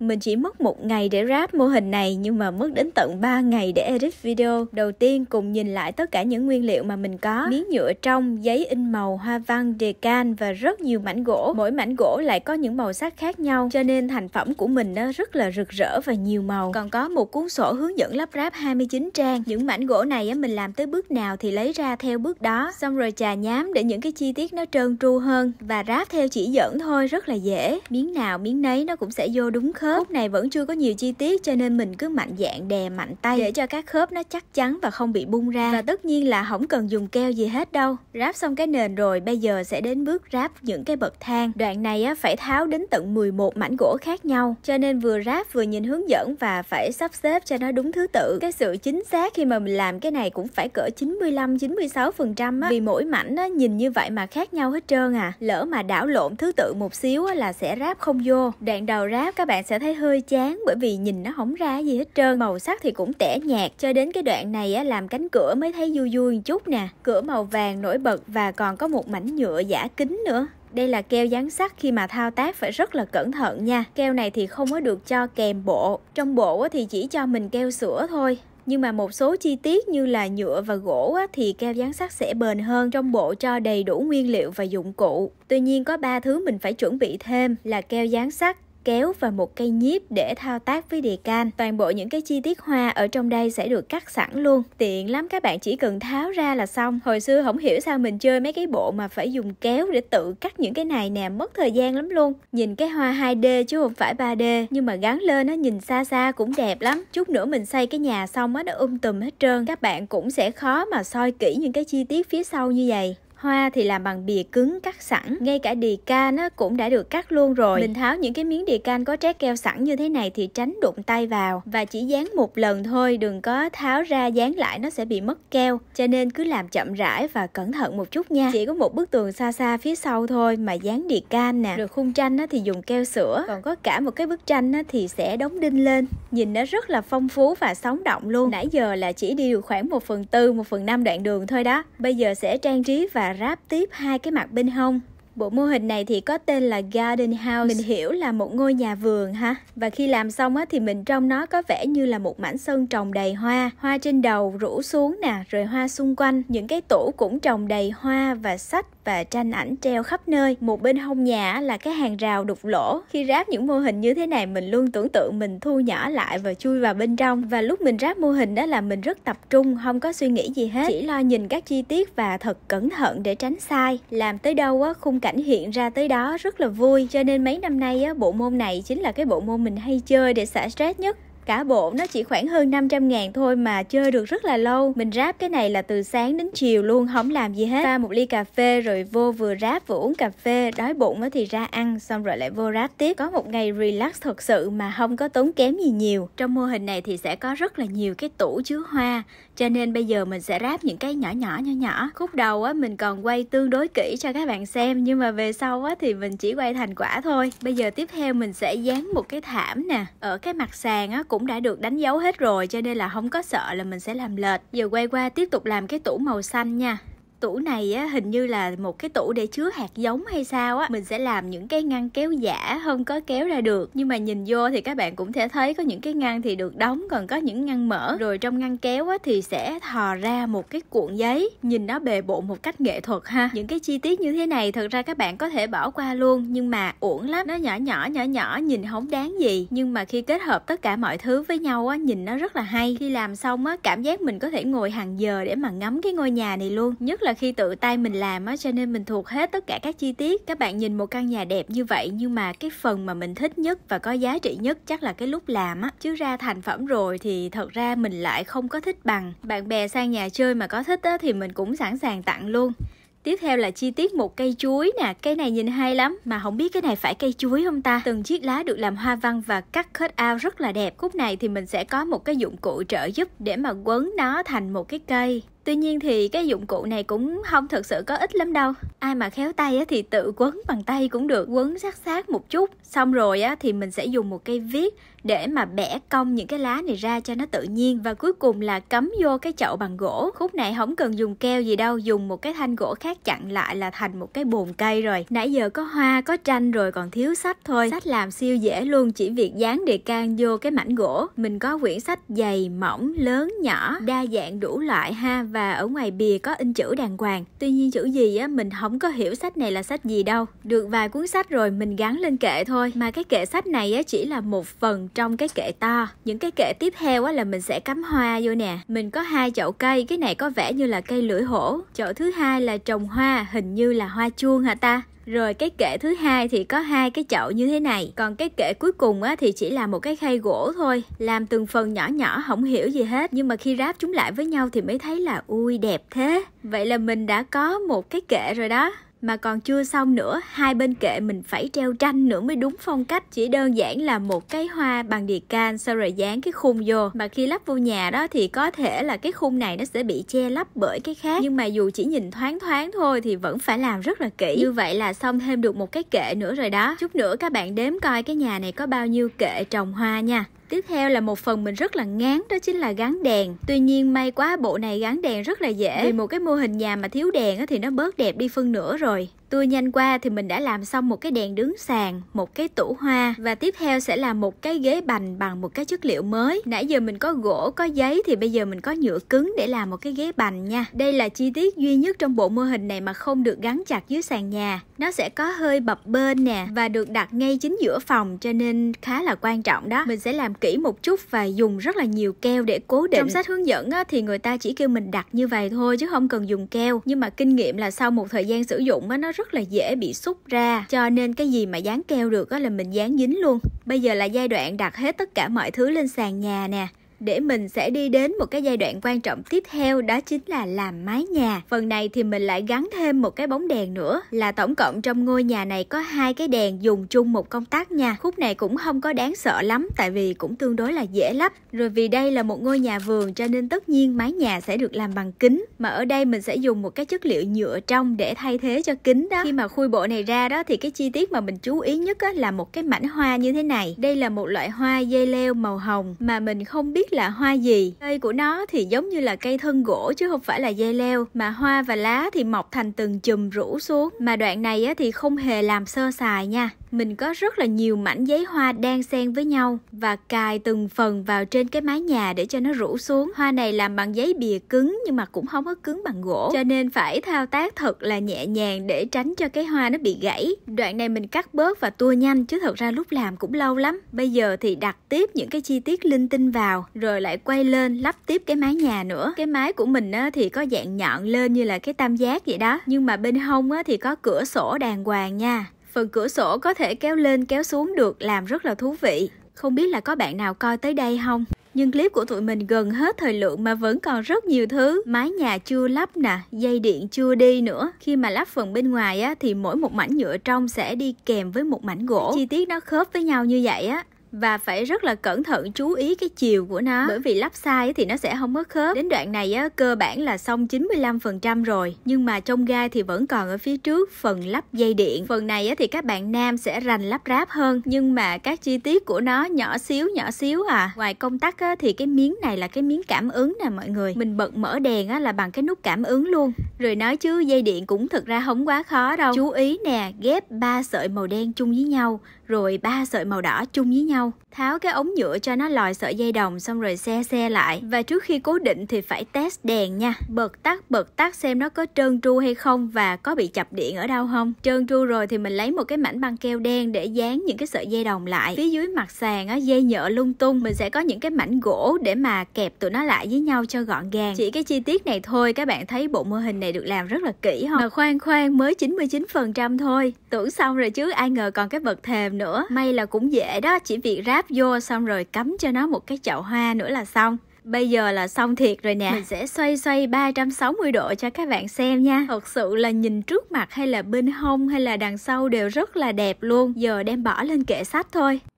Mình chỉ mất một ngày để ráp mô hình này nhưng mà mất đến tận 3 ngày để edit video. Đầu tiên cùng nhìn lại tất cả những nguyên liệu mà mình có. Miếng nhựa trong, giấy in màu, hoa văn, đề can và rất nhiều mảnh gỗ. Mỗi mảnh gỗ lại có những màu sắc khác nhau cho nên thành phẩm của mình nó rất là rực rỡ và nhiều màu. Còn có một cuốn sổ hướng dẫn lắp ráp 29 trang. Những mảnh gỗ này mình làm tới bước nào thì lấy ra theo bước đó. Xong rồi chà nhám để những cái chi tiết nó trơn tru hơn và ráp theo chỉ dẫn thôi rất là dễ. Miếng nào miếng nấy nó cũng sẽ vô đúng không? khớp Lúc này vẫn chưa có nhiều chi tiết cho nên mình cứ mạnh dạng đè mạnh tay để cho các khớp nó chắc chắn và không bị bung ra và tất nhiên là không cần dùng keo gì hết đâu ráp xong cái nền rồi bây giờ sẽ đến bước ráp những cái bậc thang đoạn này á, phải tháo đến tận 11 mảnh gỗ khác nhau cho nên vừa ráp vừa nhìn hướng dẫn và phải sắp xếp cho nó đúng thứ tự cái sự chính xác khi mà mình làm cái này cũng phải cỡ 95 96 phần trăm vì mỗi mảnh á, nhìn như vậy mà khác nhau hết trơn à lỡ mà đảo lộn thứ tự một xíu á, là sẽ ráp không vô đoạn đầu ráp các bạn sẽ sẽ thấy hơi chán bởi vì nhìn nó không ra gì hết trơn màu sắc thì cũng tẻ nhạt cho đến cái đoạn này á, làm cánh cửa mới thấy vui vui một chút nè cửa màu vàng nổi bật và còn có một mảnh nhựa giả kính nữa đây là keo dán sắt khi mà thao tác phải rất là cẩn thận nha keo này thì không có được cho kèm bộ trong bộ thì chỉ cho mình keo sữa thôi nhưng mà một số chi tiết như là nhựa và gỗ á, thì keo dán sắt sẽ bền hơn trong bộ cho đầy đủ nguyên liệu và dụng cụ. Tuy nhiên có ba thứ mình phải chuẩn bị thêm là keo dán sắt, kéo và một cây nhíp để thao tác với đề can. Toàn bộ những cái chi tiết hoa ở trong đây sẽ được cắt sẵn luôn. Tiện lắm các bạn chỉ cần tháo ra là xong. Hồi xưa không hiểu sao mình chơi mấy cái bộ mà phải dùng kéo để tự cắt những cái này nè, mất thời gian lắm luôn. Nhìn cái hoa 2D chứ không phải 3D, nhưng mà gắn lên nó nhìn xa xa cũng đẹp lắm. Chút nữa mình xây cái nhà xong á nó um tùm hết trơn. Các bạn cũng sẽ khó mà soi kỹ những cái chi tiết phía sau như vậy hoa thì làm bằng bìa cứng cắt sẵn ngay cả đề can nó cũng đã được cắt luôn rồi mình tháo những cái miếng đề can có trái keo sẵn như thế này thì tránh đụng tay vào và chỉ dán một lần thôi đừng có tháo ra dán lại nó sẽ bị mất keo cho nên cứ làm chậm rãi và cẩn thận một chút nha chỉ có một bức tường xa xa phía sau thôi mà dán đề can nè rồi khung tranh thì dùng keo sữa còn có cả một cái bức tranh thì sẽ đóng đinh lên nhìn nó rất là phong phú và sống động luôn nãy giờ là chỉ đi được khoảng một phần tư một phần năm đoạn đường thôi đó bây giờ sẽ trang trí và ráp tiếp hai cái mặt bên hông Bộ mô hình này thì có tên là Garden House. Mình hiểu là một ngôi nhà vườn ha. Và khi làm xong á, thì mình trong nó có vẻ như là một mảnh sân trồng đầy hoa. Hoa trên đầu rủ xuống nè, rồi hoa xung quanh. Những cái tủ cũng trồng đầy hoa và sách và tranh ảnh treo khắp nơi. Một bên hông nhà là cái hàng rào đục lỗ. Khi ráp những mô hình như thế này mình luôn tưởng tượng mình thu nhỏ lại và chui vào bên trong. Và lúc mình ráp mô hình đó là mình rất tập trung, không có suy nghĩ gì hết. Chỉ lo nhìn các chi tiết và thật cẩn thận để tránh sai. Làm tới đâu á khung cảnh hiện ra tới đó rất là vui cho nên mấy năm nay á, bộ môn này chính là cái bộ môn mình hay chơi để xả stress nhất Cả bộ nó chỉ khoảng hơn 500 ngàn thôi mà chơi được rất là lâu. Mình ráp cái này là từ sáng đến chiều luôn, không làm gì hết. Pha một ly cà phê rồi vô vừa ráp vừa uống cà phê, đói bụng thì ra ăn, xong rồi lại vô ráp tiếp. Có một ngày relax thật sự mà không có tốn kém gì nhiều. Trong mô hình này thì sẽ có rất là nhiều cái tủ chứa hoa, cho nên bây giờ mình sẽ ráp những cái nhỏ nhỏ nhỏ nhỏ. Khúc đầu á mình còn quay tương đối kỹ cho các bạn xem, nhưng mà về sau á thì mình chỉ quay thành quả thôi. Bây giờ tiếp theo mình sẽ dán một cái thảm nè, ở cái mặt sàn á cũng cũng đã được đánh dấu hết rồi cho nên là không có sợ là mình sẽ làm lệch. Giờ quay qua tiếp tục làm cái tủ màu xanh nha tủ này á, hình như là một cái tủ để chứa hạt giống hay sao á mình sẽ làm những cái ngăn kéo giả hơn có kéo ra được nhưng mà nhìn vô thì các bạn cũng thể thấy có những cái ngăn thì được đóng còn có những ngăn mở rồi trong ngăn kéo á, thì sẽ thò ra một cái cuộn giấy nhìn nó bề bộ một cách nghệ thuật ha những cái chi tiết như thế này thật ra các bạn có thể bỏ qua luôn nhưng mà uổng lắm nó nhỏ nhỏ nhỏ nhỏ nhìn không đáng gì nhưng mà khi kết hợp tất cả mọi thứ với nhau á nhìn nó rất là hay khi làm xong á cảm giác mình có thể ngồi hàng giờ để mà ngắm cái ngôi nhà này luôn nhất là khi tự tay mình làm á cho nên mình thuộc hết tất cả các chi tiết các bạn nhìn một căn nhà đẹp như vậy nhưng mà cái phần mà mình thích nhất và có giá trị nhất chắc là cái lúc làm á chứ ra thành phẩm rồi thì thật ra mình lại không có thích bằng bạn bè sang nhà chơi mà có thích á thì mình cũng sẵn sàng tặng luôn Tiếp theo là chi tiết một cây chuối nè, cây này nhìn hay lắm mà không biết cái này phải cây chuối không ta. Từng chiếc lá được làm hoa văn và cắt cut out rất là đẹp. Khúc này thì mình sẽ có một cái dụng cụ trợ giúp để mà quấn nó thành một cái cây. Tuy nhiên thì cái dụng cụ này cũng không thực sự có ích lắm đâu. Ai mà khéo tay á, thì tự quấn bằng tay cũng được, quấn sát sát một chút. Xong rồi á, thì mình sẽ dùng một cây viết để mà bẻ cong những cái lá này ra cho nó tự nhiên và cuối cùng là cắm vô cái chậu bằng gỗ. Khúc này không cần dùng keo gì đâu, dùng một cái thanh gỗ khác chặn lại là thành một cái bồn cây rồi. Nãy giờ có hoa, có tranh rồi còn thiếu sách thôi. Sách làm siêu dễ luôn, chỉ việc dán đề can vô cái mảnh gỗ. Mình có quyển sách dày, mỏng, lớn, nhỏ, đa dạng đủ loại ha và ở ngoài bìa có in chữ đàng hoàng. Tuy nhiên chữ gì á mình không có hiểu sách này là sách gì đâu. Được vài cuốn sách rồi mình gắn lên kệ thôi. Mà cái kệ sách này á chỉ là một phần trong cái kệ to. Những cái kệ tiếp theo á là mình sẽ cắm hoa vô nè. Mình có hai chậu cây, cái này có vẻ như là cây lưỡi hổ. Chậu thứ hai là trồng hoa, hình như là hoa chuông hả ta? Rồi cái kệ thứ hai thì có hai cái chậu như thế này, còn cái kệ cuối cùng á thì chỉ là một cái khay gỗ thôi, làm từng phần nhỏ nhỏ không hiểu gì hết, nhưng mà khi ráp chúng lại với nhau thì mới thấy là ui đẹp thế. Vậy là mình đã có một cái kệ rồi đó mà còn chưa xong nữa hai bên kệ mình phải treo tranh nữa mới đúng phong cách chỉ đơn giản là một cái hoa bằng đìa can sau rồi dán cái khung vô mà khi lắp vô nhà đó thì có thể là cái khung này nó sẽ bị che lắp bởi cái khác nhưng mà dù chỉ nhìn thoáng thoáng thôi thì vẫn phải làm rất là kỹ như vậy là xong thêm được một cái kệ nữa rồi đó chút nữa các bạn đếm coi cái nhà này có bao nhiêu kệ trồng hoa nha Tiếp theo là một phần mình rất là ngán đó chính là gắn đèn. Tuy nhiên may quá bộ này gắn đèn rất là dễ. Vì một cái mô hình nhà mà thiếu đèn thì nó bớt đẹp đi phân nửa rồi. Tua nhanh qua thì mình đã làm xong một cái đèn đứng sàn, một cái tủ hoa và tiếp theo sẽ là một cái ghế bành bằng một cái chất liệu mới. Nãy giờ mình có gỗ, có giấy thì bây giờ mình có nhựa cứng để làm một cái ghế bành nha. Đây là chi tiết duy nhất trong bộ mô hình này mà không được gắn chặt dưới sàn nhà. Nó sẽ có hơi bập bên nè và được đặt ngay chính giữa phòng cho nên khá là quan trọng đó. Mình sẽ làm kỹ một chút và dùng rất là nhiều keo để cố định. Trong sách hướng dẫn á, thì người ta chỉ kêu mình đặt như vậy thôi chứ không cần dùng keo. Nhưng mà kinh nghiệm là sau một thời gian sử dụng á, nó rất là dễ bị xúc ra cho nên cái gì mà dán keo được á là mình dán dính luôn bây giờ là giai đoạn đặt hết tất cả mọi thứ lên sàn nhà nè để mình sẽ đi đến một cái giai đoạn quan trọng tiếp theo đó chính là làm mái nhà. Phần này thì mình lại gắn thêm một cái bóng đèn nữa là tổng cộng trong ngôi nhà này có hai cái đèn dùng chung một công tắc nha. Khúc này cũng không có đáng sợ lắm tại vì cũng tương đối là dễ lắp. Rồi vì đây là một ngôi nhà vườn cho nên tất nhiên mái nhà sẽ được làm bằng kính mà ở đây mình sẽ dùng một cái chất liệu nhựa trong để thay thế cho kính đó. Khi mà khui bộ này ra đó thì cái chi tiết mà mình chú ý nhất là một cái mảnh hoa như thế này. Đây là một loại hoa dây leo màu hồng mà mình không biết biết là hoa gì. Cây của nó thì giống như là cây thân gỗ chứ không phải là dây leo, mà hoa và lá thì mọc thành từng chùm rủ xuống. Mà đoạn này thì không hề làm sơ sài nha mình có rất là nhiều mảnh giấy hoa đang xen với nhau và cài từng phần vào trên cái mái nhà để cho nó rủ xuống. Hoa này làm bằng giấy bìa cứng nhưng mà cũng không có cứng bằng gỗ cho nên phải thao tác thật là nhẹ nhàng để tránh cho cái hoa nó bị gãy. Đoạn này mình cắt bớt và tua nhanh chứ thật ra lúc làm cũng lâu lắm. Bây giờ thì đặt tiếp những cái chi tiết linh tinh vào rồi lại quay lên lắp tiếp cái mái nhà nữa. Cái mái của mình thì có dạng nhọn lên như là cái tam giác vậy đó nhưng mà bên hông thì có cửa sổ đàng hoàng nha. Phần cửa sổ có thể kéo lên kéo xuống được làm rất là thú vị. Không biết là có bạn nào coi tới đây không? Nhưng clip của tụi mình gần hết thời lượng mà vẫn còn rất nhiều thứ. Mái nhà chưa lắp nè, dây điện chưa đi nữa. Khi mà lắp phần bên ngoài á, thì mỗi một mảnh nhựa trong sẽ đi kèm với một mảnh gỗ. Chi tiết nó khớp với nhau như vậy á và phải rất là cẩn thận chú ý cái chiều của nó bởi vì lắp sai thì nó sẽ không có khớp đến đoạn này á, cơ bản là xong 95% rồi nhưng mà trong gai thì vẫn còn ở phía trước phần lắp dây điện phần này á, thì các bạn nam sẽ rành lắp ráp hơn nhưng mà các chi tiết của nó nhỏ xíu nhỏ xíu à ngoài công tắc á, thì cái miếng này là cái miếng cảm ứng nè mọi người mình bật mở đèn á, là bằng cái nút cảm ứng luôn rồi nói chứ dây điện cũng thực ra không quá khó đâu chú ý nè ghép ba sợi màu đen chung với nhau rồi ba sợi màu đỏ chung với nhau. Tháo cái ống nhựa cho nó lòi sợi dây đồng xong rồi xe xe lại. Và trước khi cố định thì phải test đèn nha. Bật tắt bật tắt xem nó có trơn tru hay không và có bị chập điện ở đâu không. Trơn tru rồi thì mình lấy một cái mảnh băng keo đen để dán những cái sợi dây đồng lại. Phía dưới mặt sàn á dây nhựa lung tung mình sẽ có những cái mảnh gỗ để mà kẹp tụi nó lại với nhau cho gọn gàng. Chỉ cái chi tiết này thôi các bạn thấy bộ mô hình này được làm rất là kỹ không? Mà khoan khoan mới 99% thôi. Tưởng xong rồi chứ ai ngờ còn cái bậc thềm hộp nữa may là cũng dễ đó chỉ việc ráp vô xong rồi cắm cho nó một cái chậu hoa nữa là xong Bây giờ là xong thiệt rồi nè Mình sẽ xoay xoay 360 độ cho các bạn xem nha Thật sự là nhìn trước mặt hay là bên hông hay là đằng sau đều rất là đẹp luôn Giờ đem bỏ lên kệ sách thôi